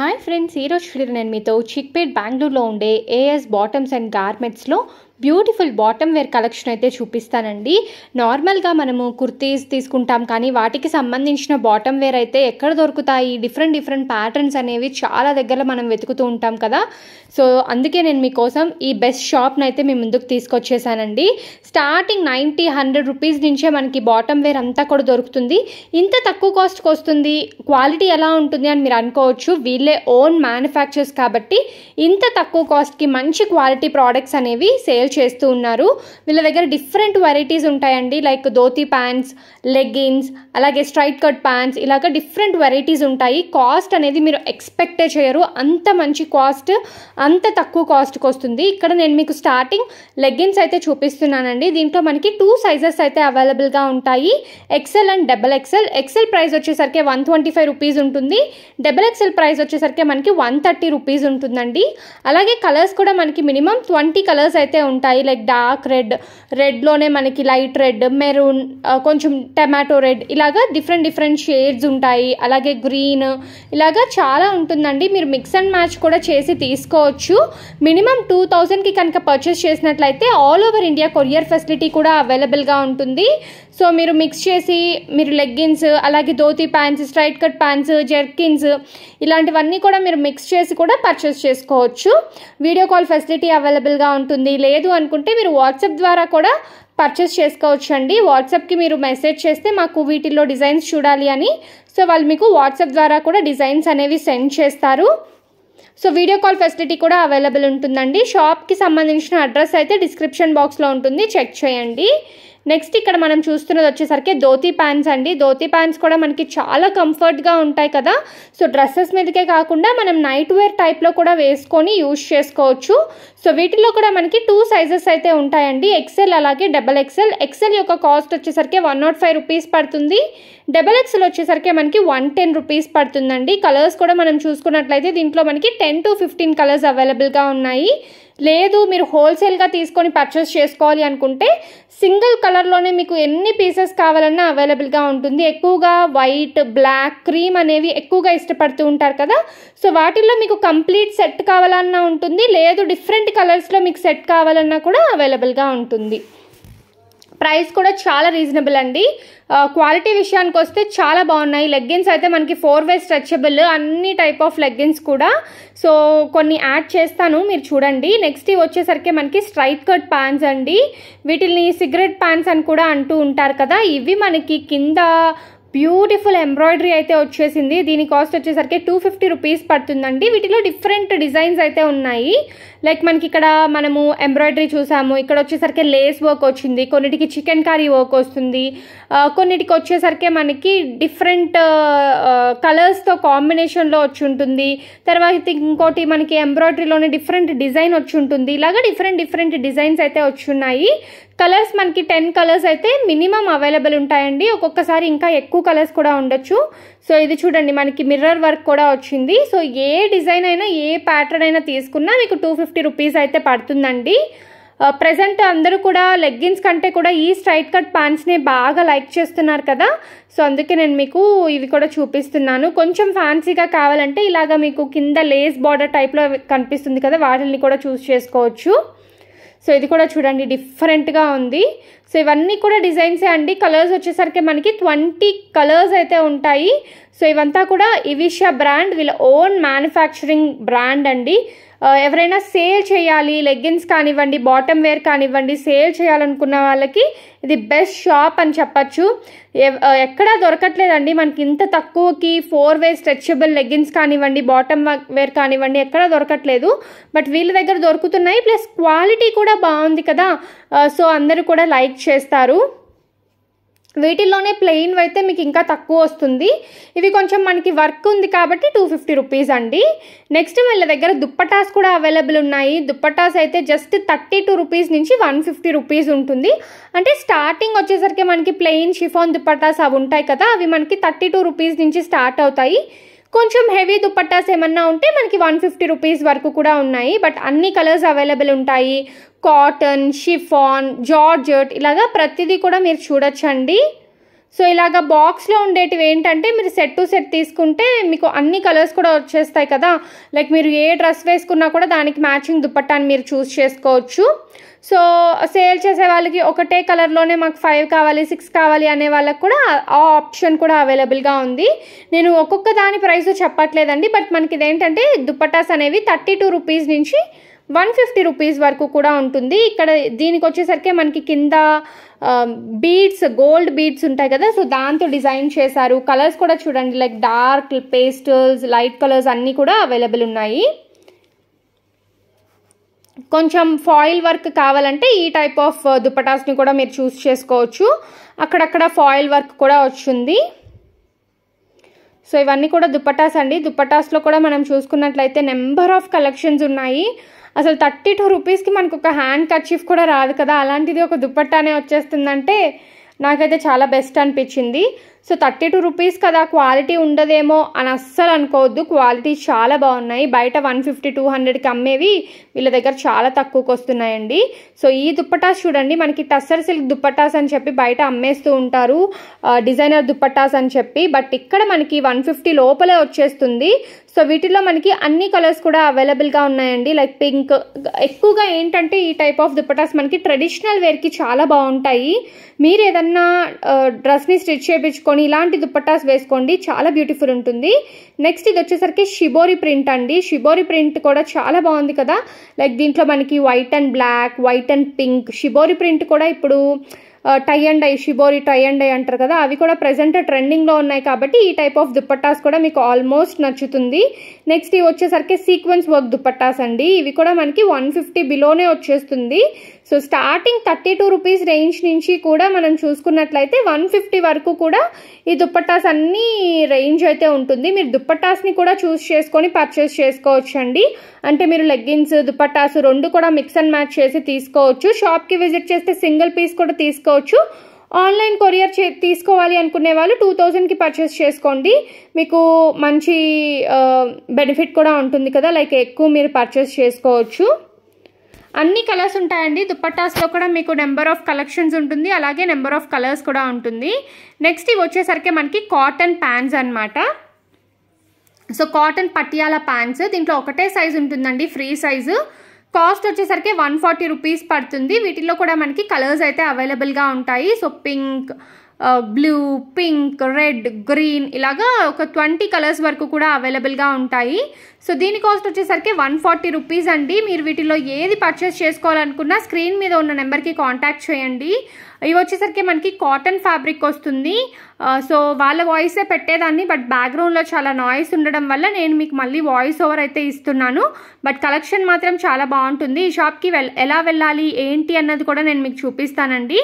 hi friends ఈరోజు నేను మీతో చిక్పేట్ బెంగళూరులో ఉండే ఏఎస్ బాటమ్స్ అండ్ గార్మెంట్స్లో బ్యూటిఫుల్ బాటమ్ వేర్ కలెక్షన్ అయితే చూపిస్తానండి నార్మల్గా మనము కుర్తీస్ తీసుకుంటాం కానీ వాటికి సంబంధించిన బాటమ్ వేర్ అయితే ఎక్కడ దొరుకుతాయి డిఫరెంట్ డిఫరెంట్ ప్యాటర్న్స్ అనేవి చాలా దగ్గర మనం వెతుకుతూ ఉంటాం కదా సో అందుకే నేను మీకోసం ఈ బెస్ట్ షాప్ని అయితే మీ ముందుకు తీసుకొచ్చేసానండి స్టార్టింగ్ నైంటీ హండ్రెడ్ రూపీస్ నుంచే మనకి బాటమ్ వేర్ అంతా కూడా దొరుకుతుంది ఇంత తక్కువ కాస్ట్కి వస్తుంది క్వాలిటీ ఎలా ఉంటుంది అని మీరు అనుకోవచ్చు వీళ్ళే ఓన్ మ్యానుఫ్యాక్చర్స్ కాబట్టి ఇంత తక్కువ కాస్ట్కి మంచి క్వాలిటీ ప్రోడక్ట్స్ అనేవి సేల్ సేల్ చేస్తూ ఉన్నారు వీళ్ళ దగ్గర డిఫరెంట్ వెరైటీస్ ఉంటాయండి లైక్ ధోతి ప్యాంట్స్ లెగ్గిన్స్ అలాగే స్ట్రైట్ కట్ ప్యాంట్స్ ఇలాగ డిఫరెంట్ వెరైటీస్ ఉంటాయి కాస్ట్ అనేది మీరు ఎక్స్పెక్టే చేయరు అంత మంచి కాస్ట్ అంత తక్కువ కాస్ట్కి వస్తుంది ఇక్కడ నేను మీకు స్టార్టింగ్ లెగ్గిన్స్ అయితే చూపిస్తున్నానండి దీంట్లో మనకి టూ సైజెస్ అయితే అవైలబుల్గా ఉంటాయి XL and double XL XL price వచ్చేసరికి వన్ ట్వంటీ ఫైవ్ రూపీస్ ఉంటుంది డబల్ ఎక్సెల్ ప్రైస్ వచ్చేసరికి మనకి వన్ థర్టీ రూపీస్ ఉంటుందండి అలాగే కలర్స్ కూడా మనకి మినిమం ట్వంటీ కలర్స్ అయితే ఉంటాయి ఉంటాయి లైక్ డార్క్ రెడ్ రెడ్లోనే మనకి లైట్ రెడ్ మెరూన్ కొంచెం టమాటో రెడ్ ఇలాగా డిఫరెంట్ డిఫరెంట్ షేడ్స్ ఉంటాయి అలాగే గ్రీన్ ఇలాగా చాలా ఉంటుందండి మీరు మిక్స్ అండ్ మ్యాచ్ కూడా చేసి తీసుకోవచ్చు మినిమం టూ థౌజండ్కి కనుక పర్చేస్ చేసినట్లయితే all over India courier facility కూడా అవైలబుల్గా ఉంటుంది సో మీరు మిక్స్ చేసి మీరు లెగ్గిన్స్ అలాగే dhoti pants straight cut pants jerkins ఇలాంటివన్నీ కూడా మీరు మిక్స్ చేసి కూడా పర్చేస్ చేసుకోవచ్చు వీడియో కాల్ ఫెసిలిటీ అవైలబుల్గా ఉంటుంది లేదు లేదు అనుకుంటే మీరు వాట్సాప్ ద్వారా కూడా పర్చేస్ చేసుకోవచ్చు అండి వాట్సాప్కి మీరు మెసేజ్ చేస్తే మాకు వీటిల్లో డిజైన్స్ చూడాలి అని సో వాళ్ళు మీకు వాట్సాప్ ద్వారా కూడా డిజైన్స్ అనేవి సెండ్ చేస్తారు సో వీడియో కాల్ ఫెసిలిటీ కూడా అవైలబుల్ ఉంటుందండి షాప్కి సంబంధించిన అడ్రస్ అయితే డిస్క్రిప్షన్ బాక్స్లో ఉంటుంది చెక్ చేయండి నెక్స్ట్ ఇక్కడ మనం చూస్తున్నది వచ్చేసరికి ధోతి ప్యాంట్స్ అండి ధోతి ప్యాంట్స్ కూడా మనకి చాలా కంఫర్ట్గా ఉంటాయి కదా సో డ్రెస్సెస్ మీదకే కాకుండా మనం నైట్ వేర్ టైప్లో కూడా వేసుకొని యూజ్ చేసుకోవచ్చు సో వీటిలో కూడా మనకి టూ సైజెస్ అయితే ఉంటాయండి ఎక్సెల్ అలాగే డబల్ ఎక్సెల్ ఎక్సెల్ యొక్క కాస్ట్ వచ్చేసరికి వన్ నాట్ ఫైవ్ రూపీస్ పడుతుంది డబల్ ఎక్సెల్ వచ్చేసరికి మనకి వన్ టెన్ రూపీస్ పడుతుందండి కలర్స్ కూడా మనం చూసుకున్నట్లయితే దీంట్లో మనకి టెన్ టు ఫిఫ్టీన్ కలర్స్ అవైలబుల్గా ఉన్నాయి లేదు మీరు హోల్సేల్గా తీసుకొని పర్చేస్ చేసుకోవాలి అనుకుంటే సింగిల్ కలర్లోనే మీకు ఎన్ని పీసెస్ కావాలన్నా అవైలబుల్గా ఉంటుంది ఎక్కువగా వైట్ బ్లాక్ క్రీమ్ అనేవి ఎక్కువగా ఇష్టపడుతూ ఉంటారు కదా సో వాటిల్లో మీకు కంప్లీట్ సెట్ కావాలన్నా ఉంటుంది లేదు డిఫరెంట్ కలర్స్లో మీకు సెట్ కావాలన్నా కూడా అవైలబుల్గా ఉంటుంది ప్రైస్ కూడా చాలా రీజనబుల్ అండి క్వాలిటీ విషయానికి వస్తే చాలా బాగున్నాయి లెగ్గిన్స్ అయితే మనకి ఫోర్ వే స్ట్రెచబుల్ అన్ని టైప్ ఆఫ్ లెగ్గిన్స్ కూడా సో కొన్ని యాడ్ చేస్తాను మీరు చూడండి నెక్స్ట్ వచ్చేసరికి మనకి స్ట్రైట్ కట్ ప్యాంట్స్ అండి వీటిని సిగరెట్ ప్యాంట్స్ అని కూడా అంటూ ఉంటారు కదా ఇవి మనకి కింద బ్యూటిఫుల్ ఎంబ్రాయిడరీ అయితే వచ్చేసింది దీని కాస్ట్ వచ్చేసరికి టూ ఫిఫ్టీ రూపీస్ పడుతుందండి వీటిలో డిఫరెంట్ డిజైన్స్ అయితే ఉన్నాయి లైక్ మనకి ఇక్కడ మనము ఎంబ్రాయిడరీ చూసాము ఇక్కడ వచ్చేసరికి లేస్ వర్క్ వచ్చింది కొన్నిటికి చికెన్ కర్రీ వర్క్ వస్తుంది కొన్నిటికి వచ్చేసరికి మనకి డిఫరెంట్ కలర్స్తో కాంబినేషన్లో వచ్చి ఉంటుంది తర్వాత ఇంకోటి మనకి ఎంబ్రాయిడరీలోనే డిఫరెంట్ డిజైన్ వచ్చి ఉంటుంది ఇలాగ డిఫరెంట్ డిఫరెంట్ డిజైన్స్ అయితే వచ్చి ఉన్నాయి కలర్స్ మనకి టెన్ కలర్స్ అయితే మినిమం అవైలబుల్ ఉంటాయండి ఒక్కొక్కసారి ఇంకా ఎక్కువ కలర్స్ కూడా ఉండొచ్చు సో ఇది చూడండి మనకి మిర్రర్ వర్క్ కూడా వచ్చింది సో ఏ డిజైన్ అయినా ఏ ప్యాటర్న్ అయినా తీసుకున్నా మీకు టూ ఫిఫ్టీ రూపీస్ అయితే పడుతుందండి ప్రజెంట్ అందరూ కూడా లెగ్గిన్స్ కంటే కూడా ఈ స్ట్రైట్ కట్ ప్యాంట్స్ని బాగా లైక్ చేస్తున్నారు కదా సో అందుకే నేను మీకు ఇవి కూడా చూపిస్తున్నాను కొంచెం ఫ్యాన్సీగా కావాలంటే ఇలాగ మీకు కింద లేస్ బార్డర్ టైప్లో కనిపిస్తుంది కదా వాటిని కూడా చూస్ చేసుకోవచ్చు సో ఇది కూడా చూడండి డిఫరెంట్గా ఉంది సో ఇవన్నీ కూడా డిజైన్సే అండి కలర్స్ వచ్చేసరికి మనకి ట్వంటీ కలర్స్ అయితే ఉంటాయి సో ఇవంతా కూడా ఇవిషా బ్రాండ్ వీళ్ళ ఓన్ మ్యానుఫ్యాక్చరింగ్ బ్రాండ్ అండి ఎవరైనా సేల్ చేయాలి లెగ్గిన్స్ కానివ్వండి బాటమ్ వేర్ కానివ్వండి సేల్ చేయాలనుకున్న వాళ్ళకి ఇది బెస్ట్ షాప్ అని చెప్పచ్చు ఎక్కడా దొరకట్లేదండి మనకి ఇంత తక్కువకి ఫోర్ వే స్ట్రెచబుల్ లెగ్గిన్స్ కానివ్వండి బాటమ్ వేర్ కానివ్వండి ఎక్కడా దొరకట్లేదు బట్ వీళ్ళ దగ్గర దొరుకుతున్నాయి ప్లస్ క్వాలిటీ కూడా బాగుంది కదా సో అందరూ కూడా లైక్ చేస్తారు వీటిల్లోనే ప్లెయిన్ అయితే మీకు ఇంకా తక్కువ వస్తుంది ఇవి కొంచెం మనకి వర్క్ ఉంది కాబట్టి టూ ఫిఫ్టీ రూపీస్ అండి నెక్స్ట్ వీళ్ళ దగ్గర దుప్పటాస్ కూడా అవైలబుల్ ఉన్నాయి దుప్పటాస్ అయితే జస్ట్ థర్టీ టూ రూపీస్ నుంచి వన్ ఫిఫ్టీ రూపీస్ ఉంటుంది అంటే స్టార్టింగ్ వచ్చేసరికి మనకి ప్లెయిన్ షిఫాన్ దుప్పటాస్ అవి ఉంటాయి కదా అవి మనకి థర్టీ టూ రూపీస్ నుంచి స్టార్ట్ అవుతాయి కొంచెం హెవీ దుపట్టాస్ ఏమన్నా ఉంటే మనకి వన్ ఫిఫ్టీ రూపీస్ వరకు కూడా ఉన్నాయి బట్ అన్ని కలర్స్ అవైలబుల్ ఉంటాయి కాటన్ షిఫాన్ జార్జెట్ ఇలాగా ప్రతిదీ కూడా మీరు చూడొచ్చండి సో ఇలాగ బాక్స్లో ఉండేటివి ఏంటంటే మీరు సెట్ టు సెట్ తీసుకుంటే మీకు అన్ని కలర్స్ కూడా వచ్చేస్తాయి కదా లైక్ మీరు ఏ డ్రెస్ వేసుకున్నా కూడా దానికి మ్యాచింగ్ దుప్పట్టాన్ని మీరు చూస్ చేసుకోవచ్చు సో సేల్ చేసే వాళ్ళకి ఒకటే కలర్లోనే మాకు ఫైవ్ కావాలి సిక్స్ కావాలి అనే వాళ్ళకి కూడా ఆ ఆప్షన్ కూడా అవైలబుల్గా ఉంది నేను ఒక్కొక్క దాని ప్రైస్ చెప్పట్లేదండి బట్ మనకి ఇదేంటంటే దుప్పటాస్ అనేవి థర్టీ టూ రూపీస్ నుంచి వన్ ఫిఫ్టీ రూపీస్ వరకు కూడా ఉంటుంది ఇక్కడ దీనికి వచ్చేసరికి మనకి కింద బీడ్స్ గోల్డ్ బీడ్స్ ఉంటాయి కదా సో దాంతో డిజైన్ చేశారు కలర్స్ కూడా చూడండి like dark pastels light colours అన్నీ కూడా అవైలబుల్ ఉన్నాయి కొంచెం ఫాయిల్ వర్క్ కావాలంటే ఈ టైప్ ఆఫ్ దుపటాస్ని కూడా మీరు చూస్ చేసుకోవచ్చు అక్కడక్కడ ఫాయిల్ వర్క్ కూడా వచ్చింది సో ఇవన్నీ కూడా దుపటాస్ అండి దుపటాస్లో కూడా మనం చూసుకున్నట్లయితే నెంబర్ ఆఫ్ కలెక్షన్స్ ఉన్నాయి అసలు థర్టీ టూ రూపీస్కి మనకు ఒక హ్యాండ్ కర్చీఫ్ కూడా రాదు కదా అలాంటిది ఒక దుప్పట్టానే వచ్చేస్తుందంటే నాకైతే చాలా బెస్ట్ అనిపించింది సో థర్టీ టూ రూపీస్ కదా క్వాలిటీ ఉండదేమో అని అస్సలు అనుకోవద్దు క్వాలిటీ చాలా బాగున్నాయి బయట వన్ ఫిఫ్టీ టూ హండ్రెడ్కి అమ్మేవి వీళ్ళ దగ్గర చాలా తక్కువకి వస్తున్నాయండి సో ఈ దుప్పటాస్ చూడండి మనకి టస్సర్ సిల్క్ దుప్పటాస్ అని చెప్పి బయట అమ్మేస్తూ ఉంటారు డిజైనర్ దుప్పటాస్ అని చెప్పి బట్ ఇక్కడ మనకి వన్ ఫిఫ్టీ లోపలే వచ్చేస్తుంది సో వీటిలో మనకి అన్ని కలర్స్ కూడా అవైలబుల్గా ఉన్నాయండి లైక్ పింక్ ఎక్కువగా ఏంటంటే ఈ టైప్ ఆఫ్ దుప్పటాస్ మనకి ట్రెడిషనల్ వేర్కి చాలా బాగుంటాయి మీరు ఏదన్నా డ్రెస్ని స్టిచ్ చేయించుకొని తీసుకొని ఇలాంటి దుప్పట్టాస్ వేసుకోండి చాలా బ్యూటిఫుల్ ఉంటుంది నెక్స్ట్ ఇది వచ్చేసరికి షిబోరి ప్రింట్ అండి షిబోరి ప్రింట్ కూడా చాలా బాగుంది కదా లైక్ దీంట్లో మనకి white and black white and pink shibori print కూడా ఇప్పుడు tie and eye shibori tie and eye అంటారు కదా అవి కూడా ప్రజెంట్ ట్రెండింగ్లో ఉన్నాయి కాబట్టి ఈ టైప్ ఆఫ్ దుప్పట్టాస్ కూడా మీకు ఆల్మోస్ట్ నచ్చుతుంది నెక్స్ట్ ఇవి వచ్చేసరికి సీక్వెన్స్ వర్క్ దుప్పట్టాస్ అండి ఇవి కూడా మనకి వన్ ఫిఫ్టీ బిలోనే వచ్చేస్తుంది so starting thirty two rupees range నుంచి కూడా మనం చూసుకున్నట్లయితే వన్ ఫిఫ్టీ వరకు కూడా ఈ దుప్పటాస్ అన్ని రేంజ్ అయితే ఉంటుంది మీరు దుప్పటాస్ని కూడా చూస్ చేసుకొని పర్చేస్ చేసుకోవచ్చండి అంటే మీరు లెగ్గిన్స్ దుప్పటాస్ రెండు కూడా మిక్స్ అండ్ మ్యాచ్ చేసి తీసుకోవచ్చు షాప్కి విజిట్ చేస్తే సింగిల్ పీస్ కూడా తీసుకోవచ్చు ఆన్లైన్ కొరియర్ చే తీసుకోవాలి అనుకునే వాళ్ళు టూ థౌజండ్కి పర్చేస్ చేసుకోండి మీకు మంచి బెనిఫిట్ కూడా ఉంటుంది కదా లైక్ ఎక్కువ మీరు పర్చేస్ చేసుకోవచ్చు అన్ని కలర్స్ ఉంటాయండి దుప్పట్టాస్లో కూడా మీకు నెంబర్ ఆఫ్ కలెక్షన్స్ ఉంటుంది అలాగే నెంబర్ ఆఫ్ కలర్స్ కూడా ఉంటుంది నెక్స్ట్ ఇవి వచ్చేసరికి మనకి కాటన్ ప్యాన్స్ అనమాట సో కాటన్ పటియాల ప్యాంట్స్ దీంట్లో ఒకటే సైజు ఉంటుందండి ఫ్రీ సైజు కాస్ట్ వచ్చేసరికి వన్ ఫార్టీ రూపీస్ పడుతుంది వీటిల్లో కూడా మనకి కలర్స్ అయితే అవైలబుల్గా ఉంటాయి so pink blue pink red green ఇలాగా ఒక ట్వంటీ కలర్స్ వరకు కూడా అవైలబుల్గా ఉంటాయి సో దీని కాస్ట్ వచ్చేసరికి వన్ ఫార్టీ రూపీస్ అండి మీరు వీటిలో ఏది పర్చేస్ చేసుకోవాలనుకున్నా స్క్రీన్ మీద ఉన్న నెంబర్కి కాంటాక్ట్ చేయండి ఇవి వచ్చేసరికి మనకి కాటన్ ఫ్యాబ్రిక్ వస్తుంది సో వాళ్ళ వాయిసే పెట్టేదాన్ని బట్ బ్యాక్గ్రౌండ్లో చాలా నాయిస్ ఉండడం వల్ల నేను మీకు మళ్ళీ వాయిస్ ఓవర్ అయితే ఇస్తున్నాను బట్ కలెక్షన్ మాత్రం చాలా బాగుంటుంది ఈ షాప్కి ఎలా వెళ్ళాలి ఏంటి అన్నది కూడా నేను మీకు చూపిస్తానండి